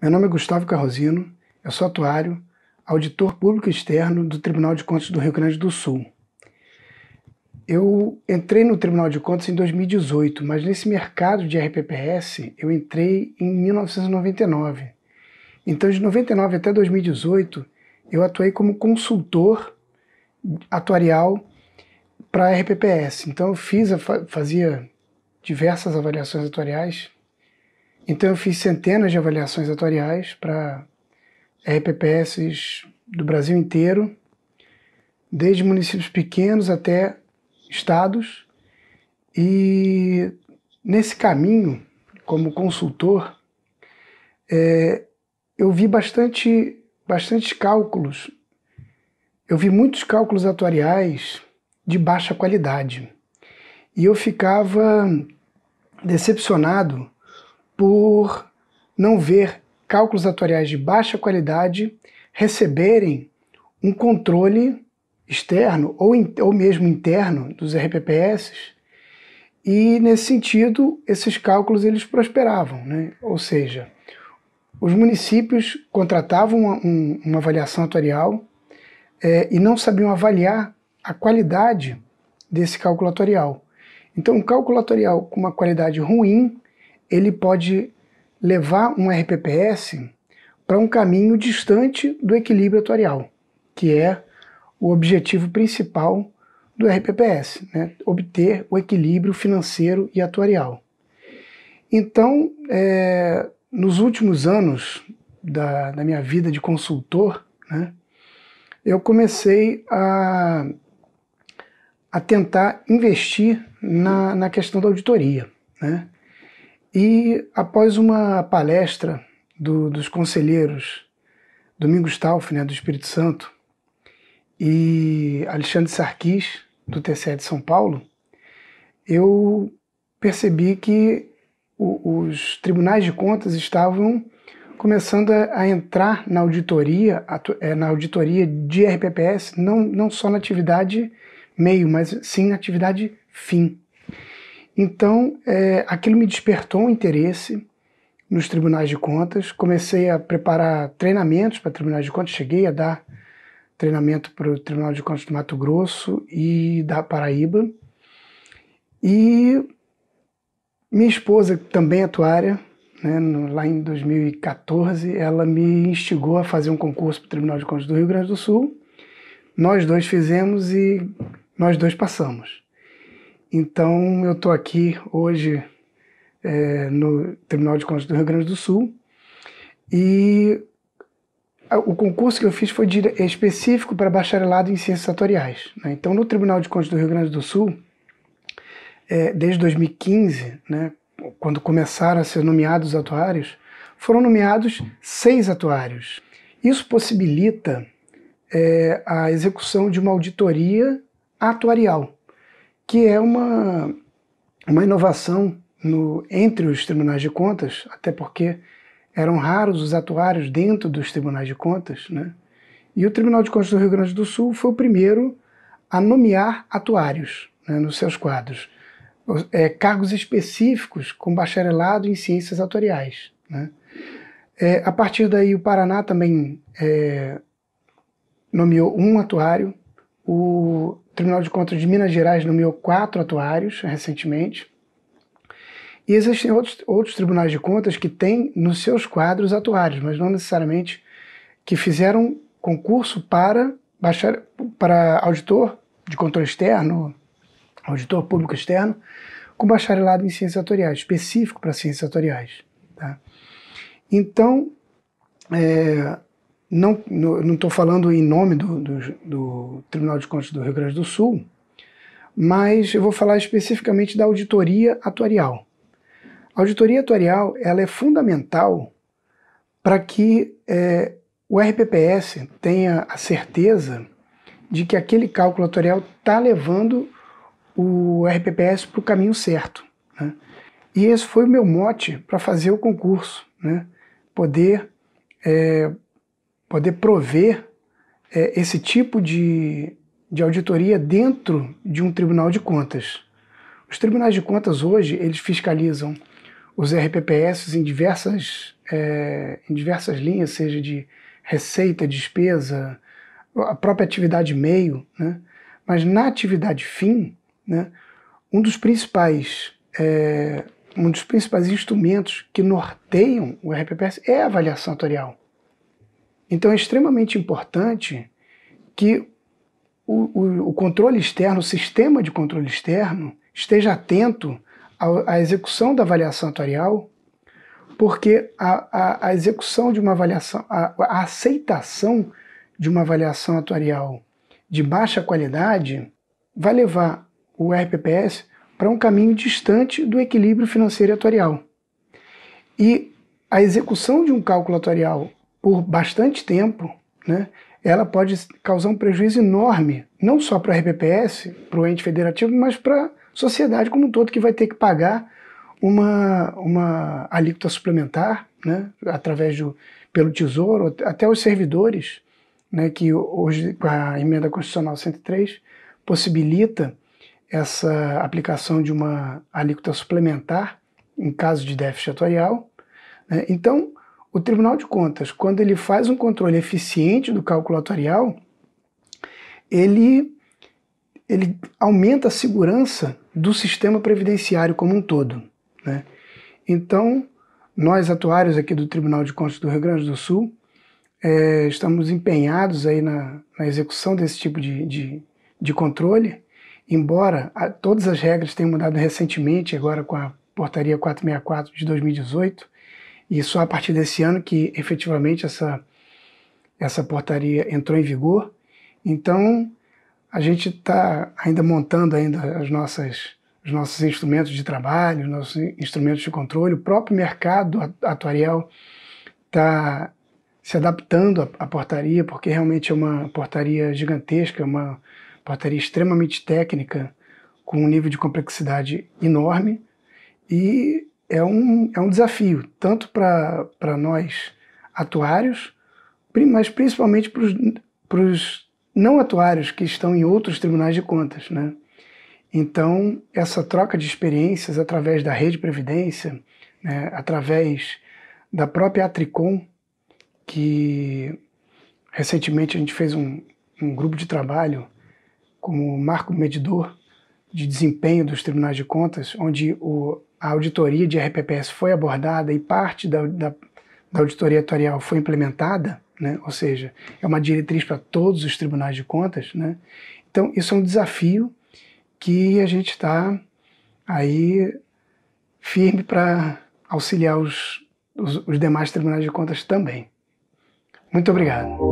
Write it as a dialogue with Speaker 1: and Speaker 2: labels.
Speaker 1: Meu nome é Gustavo Carrosino, eu sou atuário, auditor público externo do Tribunal de Contas do Rio Grande do Sul. Eu entrei no Tribunal de Contas em 2018, mas nesse mercado de RPPS eu entrei em 1999. Então, de 99 até 2018, eu atuei como consultor atuarial para RPPS. Então, eu fiz, fazia diversas avaliações atuariais então eu fiz centenas de avaliações atuariais para RPPS do Brasil inteiro, desde municípios pequenos até estados. E nesse caminho, como consultor, é, eu vi bastante, bastante cálculos. Eu vi muitos cálculos atuariais de baixa qualidade. E eu ficava decepcionado por não ver cálculos atuariais de baixa qualidade receberem um controle externo ou, in, ou mesmo interno dos RPPS e nesse sentido esses cálculos eles prosperavam, né? ou seja, os municípios contratavam uma, um, uma avaliação atuarial é, e não sabiam avaliar a qualidade desse calculatorial. Então, um calculatorial com uma qualidade ruim ele pode levar um RPPS para um caminho distante do equilíbrio atuarial, que é o objetivo principal do RPPS, né? obter o equilíbrio financeiro e atuarial. Então, é, nos últimos anos da, da, minha vida de consultor, né, eu comecei a, a tentar investir na, na questão da auditoria. Né? E após uma palestra do, dos conselheiros Domingos Tauf, né, do Espírito Santo, e Alexandre Sarquis, do TCE de São Paulo, eu percebi que o, os tribunais de contas estavam começando a, a entrar na auditoria, é, na auditoria de RPPS, não, não só na atividade meio, mas sim na atividade fim. Então, é, aquilo me despertou um interesse nos tribunais de contas. Comecei a preparar treinamentos para tribunais de contas. Cheguei a dar treinamento para o Tribunal de Contas do Mato Grosso e da Paraíba. E minha esposa, também atuária, né, no, lá em 2014, ela me instigou a fazer um concurso para o Tribunal de Contas do Rio Grande do Sul. Nós dois fizemos e nós dois passamos. Então eu estou aqui hoje é, no Tribunal de Contas do Rio Grande do Sul e a, o concurso que eu fiz foi de, específico para bacharelado em ciências atoriais. Né? Então no Tribunal de Contas do Rio Grande do Sul, é, desde 2015, né, quando começaram a ser nomeados atuários, foram nomeados seis atuários. Isso possibilita é, a execução de uma auditoria atuarial que é uma, uma inovação no, entre os tribunais de contas, até porque eram raros os atuários dentro dos tribunais de contas, né? E o Tribunal de Contas do Rio Grande do Sul foi o primeiro a nomear atuários né, nos seus quadros, é, cargos específicos com bacharelado em ciências atuariais. Né? É, a partir daí, o Paraná também é, nomeou um atuário, o Tribunal de Contas de Minas Gerais nomeou quatro atuários recentemente. E existem outros, outros tribunais de contas que têm nos seus quadros atuários, mas não necessariamente que fizeram concurso para, baixar, para auditor de controle externo, auditor público externo, com bacharelado em ciências atoriais, específico para ciências atoriais. Tá? Então, é, não não estou falando em nome do, do, do, Tribunal de Contas do Rio Grande do Sul, mas eu vou falar especificamente da auditoria atuarial. A auditoria atuarial ela é fundamental para que é, o RPPS tenha a certeza de que aquele cálculo atuarial está levando o RPPS para o caminho certo. Né? E esse foi o meu mote para fazer o concurso, né? poder é, poder prover é, esse tipo de, de auditoria dentro de um tribunal de contas. Os tribunais de contas hoje, eles fiscalizam os RPPS em diversas, é, em diversas linhas, seja de receita, despesa, a própria atividade meio, né? mas na atividade fim, né, um dos principais é, um dos principais instrumentos que norteiam o RPPS é a avaliação atorial. Então é extremamente importante que o, o, o controle externo, o sistema de controle externo, esteja atento à, à execução da avaliação atuarial, porque a, a, a execução de uma avaliação, a, a aceitação de uma avaliação atuarial de baixa qualidade vai levar o RPPS para um caminho distante do equilíbrio financeiro e atuarial. E a execução de um cálculo atuarial por bastante tempo, né, ela pode causar um prejuízo enorme, não só para a RPPS, para o ente federativo, mas para a sociedade como um todo, que vai ter que pagar uma, uma alíquota suplementar, né, através do, pelo Tesouro, até os servidores, né, que hoje, com a emenda constitucional 103, possibilita essa aplicação de uma alíquota suplementar em caso de déficit atuarial. Né? Então, o Tribunal de Contas, quando ele faz um controle eficiente do cálculo atuarial, ele, ele aumenta a segurança do sistema previdenciário como um todo. Né? Então, nós atuários aqui do Tribunal de Contas do Rio Grande do Sul, é, estamos empenhados aí na, na, execução desse tipo de, de, de controle, embora a, todas as regras tenham mudado recentemente, agora com a portaria 464 de 2018, e só a partir desse ano que efetivamente essa, essa portaria entrou em vigor. Então, a gente está ainda montando ainda as nossas, os nossos instrumentos de trabalho, os nossos instrumentos de controle. O próprio mercado atuarial está se adaptando à portaria, porque realmente é uma portaria gigantesca, é uma portaria extremamente técnica, com um nível de complexidade enorme. E é um, é um desafio, tanto para nós atuários, mas principalmente para os não atuários que estão em outros tribunais de contas. Né? Então, essa troca de experiências através da rede Previdência, né, através da própria Atricom, que recentemente a gente fez um, um grupo de trabalho como marco medidor de desempenho dos tribunais de contas, onde o a auditoria de RPPS foi abordada e parte da, da, da auditoria atuarial foi implementada, né? ou seja, é uma diretriz para todos os tribunais de contas. Né? Então, isso é um desafio que a gente está aí firme para auxiliar os, os, os demais tribunais de contas também. Muito obrigado.